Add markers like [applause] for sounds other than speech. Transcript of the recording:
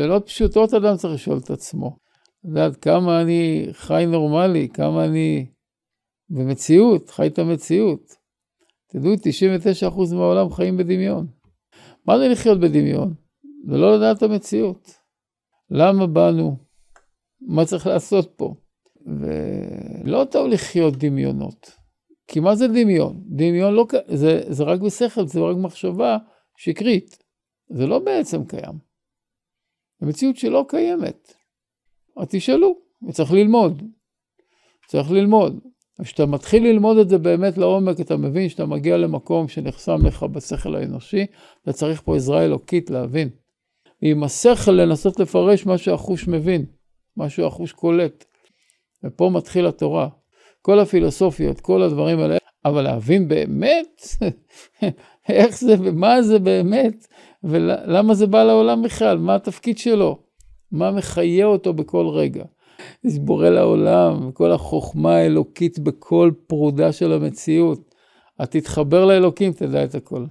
שאלות פשוטות אדם צריך לשאול את עצמו. לדעת כמה אני חי נורמלי, כמה אני במציאות, חי את המציאות. תדעו, 99% מהעולם חיים בדמיון. מה זה לחיות בדמיון? זה לא לדעת המציאות. למה באנו? מה צריך לעשות פה? ולא טוב לחיות דמיונות. כי מה זה דמיון? דמיון לא... זה, זה רק בשכל, זה רק מחשבה שקרית. זה לא בעצם קיים. במציאות שלא קיימת. אז תשאלו, וצריך ללמוד. צריך ללמוד. כשאתה מתחיל ללמוד את זה באמת לעומק, אתה מבין שאתה מגיע למקום שנחסם לך בשכל האנושי, אתה צריך פה עזרה אלוקית להבין. עם השכל לנסות לפרש מה שהחוש מבין, מה שהחוש קולט. ופה מתחיל התורה. כל הפילוסופיות, כל הדברים האלה, אבל להבין באמת [laughs] איך זה ומה זה באמת, ולמה זה בא לעולם בכלל, מה התפקיד שלו, מה מחיה אותו בכל רגע. זה בורא לעולם, כל החוכמה האלוקית בכל פרודה של המציאות. את תתחבר לאלוקים, תדע את הכל.